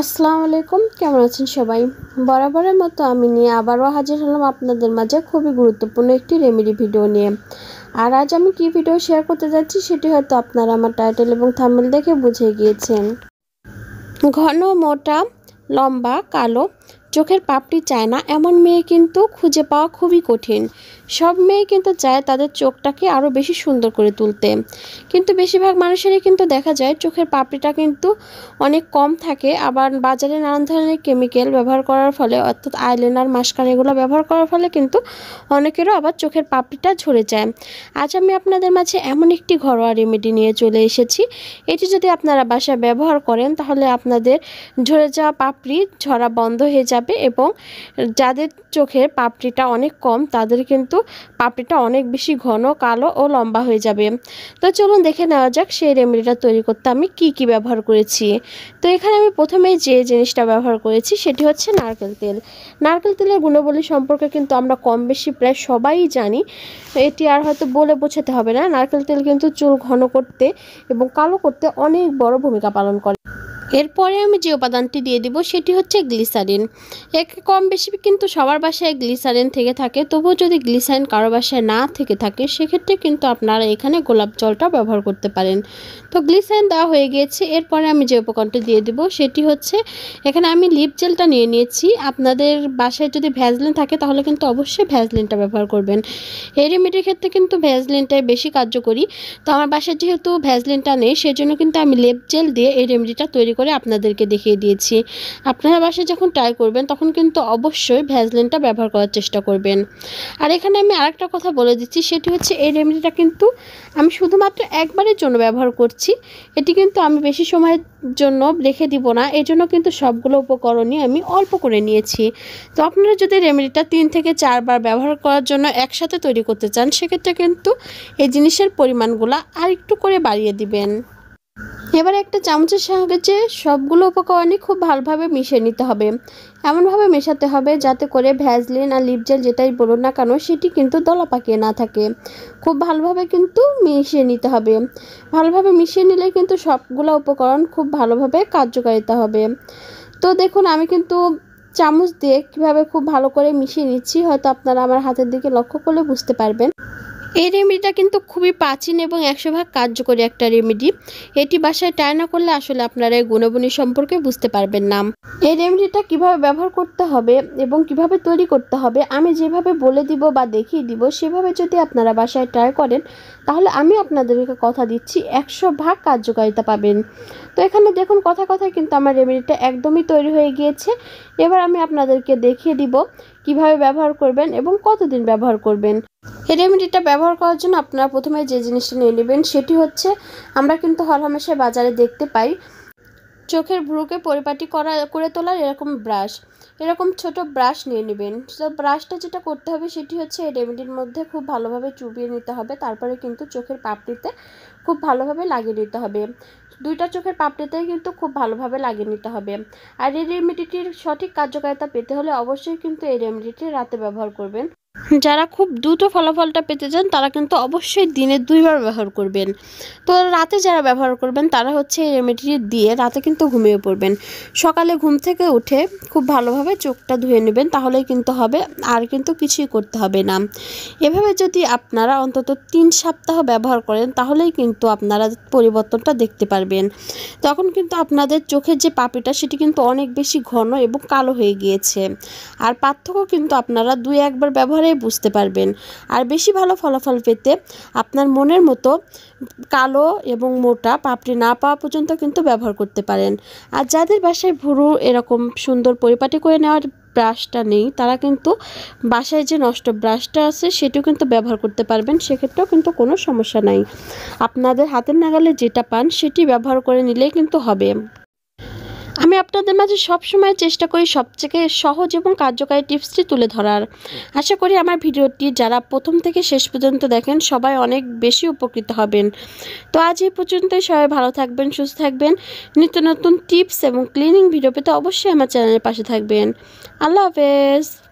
আসসালামু আলাইকুম কেমন আছেন সবাই বরাবরের মতো আমি নিয়ে আবারও হাজির হলাম আপনাদের মাঝে খুবই গুরুত্বপূর্ণ একটি রেমেডি ভিডিও নিয়ে আর আজ আমি কি ভিডিও শেয়ার করতে যাচ্ছি সেটি হয়তো আপনারা আমার টাইটেল এবং থামেল দেখে বুঝে গিয়েছেন ঘন মোটা লম্বা কালো চোখের পাপড়ি চায় না এমন মেয়ে কিন্তু খুঁজে পাওয়া খুবই কঠিন সব মেয়ে কিন্তু চায় তাদের চোখটাকে আরও বেশি সুন্দর করে তুলতে কিন্তু বেশিরভাগ মানুষেরই কিন্তু দেখা যায় চোখের পাপড়িটা কিন্তু অনেক কম থাকে আবার বাজারে নানান ধরনের কেমিক্যাল ব্যবহার করার ফলে অর্থাৎ আইলেনার মাস্কার এগুলো ব্যবহার করার ফলে কিন্তু অনেকেরও আবার চোখের পাপড়িটা ঝরে যায় আজ আমি আপনাদের মাঝে এমন একটি ঘরোয়া রেমেডি নিয়ে চলে এসেছি এটি যদি আপনারা বাসায় ব্যবহার করেন তাহলে আপনাদের ঝরে যাওয়া পাপড়ি ঝরা বন্ধ হয়ে যায় যাবে এবং যাদের চোখে পাপড়িটা অনেক কম তাদের কিন্তু পাপড়িটা অনেক বেশি ঘন কালো ও লম্বা হয়ে যাবে তো চলুন দেখে নেওয়া যাক সেই রেমেডিটা তৈরি করতে আমি কি কি ব্যবহার করেছি তো এখানে আমি প্রথমেই যে জিনিসটা ব্যবহার করেছি সেটি হচ্ছে নারকেল তেল নারকেল তেলের গুণাবলী সম্পর্কে কিন্তু আমরা কম বেশি প্রায় সবাই জানি এটি আর হয়তো বলে বোঝাতে হবে না নারকেল তেল কিন্তু চুল ঘন করতে এবং কালো করতে অনেক বড় ভূমিকা পালন করে এরপরে আমি যে উপাদানটি দিয়ে দিব সেটি হচ্ছে গ্লিসারিন এক কম বেশি কিন্তু সবার বাসায় গ্লিসারিন থেকে থাকে তবুও যদি গ্লিসারিন কারো বাসায় না থেকে থাকে সেক্ষেত্রে কিন্তু আপনারা এখানে গোলাপ জলটা ব্যবহার করতে পারেন তো গ্লিসারিন দেওয়া হয়ে গিয়েছে এরপরে আমি যে উপকরণটি দিয়ে দিব সেটি হচ্ছে এখানে আমি লিপ জেলটা নিয়ে নিয়েছি আপনাদের বাসায় যদি ভ্যাজলিন থাকে তাহলে কিন্তু অবশ্যই ভ্যাজলিনটা ব্যবহার করবেন এই রেমেডির ক্ষেত্রে কিন্তু ভ্যাজলিনটাই বেশি কার্যকরী তো আমার বাসায় যেহেতু ভ্যাজলিনটা নেই সেজন্য কিন্তু আমি লেপ জেল দিয়ে এই রেমেডিটা তৈরি করে আপনাদেরকে দেখিয়ে দিয়েছি আপনারা বাসায় যখন ট্রাই করবেন তখন কিন্তু অবশ্যই ভ্যাজলিনটা ব্যবহার করার চেষ্টা করবেন আর এখানে আমি আরেকটা কথা বলে দিচ্ছি সেটি হচ্ছে এই রেমেডিটা কিন্তু আমি শুধুমাত্র একবারের জন্য ব্যবহার করছি এটি কিন্তু আমি বেশি সময়ের জন্য রেখে দিব না জন্য কিন্তু সবগুলো উপকরণই আমি অল্প করে নিয়েছি তো আপনারা যদি রেমেডিটা তিন থেকে চারবার ব্যবহার করার জন্য একসাথে তৈরি করতে চান সেক্ষেত্রে কিন্তু এই জিনিসের পরিমাণগুলো আর একটু করে বাড়িয়ে দিবেন এবার একটা চামচের সাহায্যে সবগুলো উপকরণই খুব ভালোভাবে মিশিয়ে নিতে হবে এমনভাবে মেশাতে হবে যাতে করে ভ্যাজলিন আর লিপজেল যেটাই বলুন না কেন সেটি কিন্তু দলা পাকিয়ে না থাকে খুব ভালোভাবে কিন্তু মিশিয়ে নিতে হবে ভালোভাবে মিশিয়ে নিলে কিন্তু সবগুলো উপকরণ খুব ভালোভাবে কার্যকারিতা হবে তো দেখুন আমি কিন্তু চামচ দিয়ে কিভাবে খুব ভালো করে মিশিয়ে নিচ্ছি হয়তো আপনারা আমার হাতের দিকে লক্ষ্য করলে বুঝতে পারবেন এই রেমেডিটা কিন্তু খুবই প্রাচীন এবং একশো ভাগ কার্যকরী একটা রেমেডি এটি বাসায় ট্রাই না করলে আসলে আপনারা এই গুণাগুণি সম্পর্কে বুঝতে পারবেন না এই রেমেডিটা কিভাবে ব্যবহার করতে হবে এবং কিভাবে তৈরি করতে হবে আমি যেভাবে বলে দিব বা দেখিয়ে দিব সেভাবে যদি আপনারা বাসায় ট্রাই করেন তাহলে আমি আপনাদেরকে কথা দিচ্ছি একশো ভাগ কার্যকারিতা পাবেন তো এখানে দেখুন কথা কথা কিন্তু আমার রেমেডিটা একদমই তৈরি হয়ে গিয়েছে এবার আমি আপনাদেরকে দেখিয়ে দিব কিভাবে ব্যবহার করবেন এবং কতদিন ব্যবহার করবেন এই রেমেডিটা ব্যবহার করার জন্য আপনারা প্রথমে যে জিনিসটা নিয়ে নেবেন সেটি হচ্ছে আমরা কিন্তু হরহামেশা বাজারে দেখতে পাই চোখের ভ্রুকে পরিপাটি করা করে তোলার এরকম ব্রাশ এরকম ছোট ব্রাশ নিয়ে নেবেন তো ব্রাশটা যেটা করতে হবে সেটি হচ্ছে এই রেমেডির মধ্যে খুব ভালোভাবে চুবিয়ে নিতে হবে তারপরে কিন্তু চোখের পাপড়িতে খুব ভালোভাবে লাগিয়ে নিতে হবে দুইটা চোখের পাপড়িতেই কিন্তু খুব ভালোভাবে লাগিয়ে নিতে হবে আর এই রেমেডিটির সঠিক কার্যকারিতা পেতে হলে অবশ্যই কিন্তু এই রেমেডিটি রাতে ব্যবহার করবেন যারা খুব দ্রুত ফলাফলটা পেতে চান তারা কিন্তু অবশ্যই দিনে দুইবার ব্যবহার করবেন তো রাতে যারা ব্যবহার করবেন তারা হচ্ছে এই রেমেডি দিয়ে রাতে কিন্তু ঘুমিয়ে পড়বেন সকালে ঘুম থেকে উঠে খুব ভালোভাবে চোখটা ধুয়ে নেবেন তাহলেই কিন্তু হবে আর কিন্তু কিছুই করতে হবে না এভাবে যদি আপনারা অন্তত তিন সপ্তাহ ব্যবহার করেন তাহলেই কিন্তু আপনারা পরিবর্তনটা দেখতে পারবেন তখন কিন্তু আপনাদের চোখের যে পাপিটা সেটি কিন্তু অনেক বেশি ঘন এবং কালো হয়ে গিয়েছে আর পার্থক্য কিন্তু আপনারা দুই একবার ব্যবহারে পরে বুঝতে পারবেন আর বেশি ভালো ফলাফল পেতে আপনার মনের মতো কালো এবং মোটা পাপড়ি না পাওয়া পর্যন্ত কিন্তু ব্যবহার করতে পারেন আর যাদের বাসায় ভুরু এরকম সুন্দর পরিপাটি করে নেওয়ার ব্রাশটা নেই তারা কিন্তু বাসায় যে নষ্ট ব্রাশটা আছে সেটিও কিন্তু ব্যবহার করতে পারবেন সেক্ষেত্রেও কিন্তু কোনো সমস্যা নাই আপনাদের হাতের নাগালে যেটা পান সেটি ব্যবহার করে নিলেই কিন্তু হবে আমি আপনাদের মাঝে সবসময় চেষ্টা করি সবথেকে সহজ এবং কার্যকারী টিপসটি তুলে ধরার আশা করি আমার ভিডিওটি যারা প্রথম থেকে শেষ পর্যন্ত দেখেন সবাই অনেক বেশি উপকৃত হবেন তো আজ এই পর্যন্তই সবাই ভালো থাকবেন সুস্থ থাকবেন নিত্য নতুন টিপস এবং ক্লিনিং ভিডিও পেতে অবশ্যই আমার চ্যানেলের পাশে থাকবেন আল্লাহ হাফেজ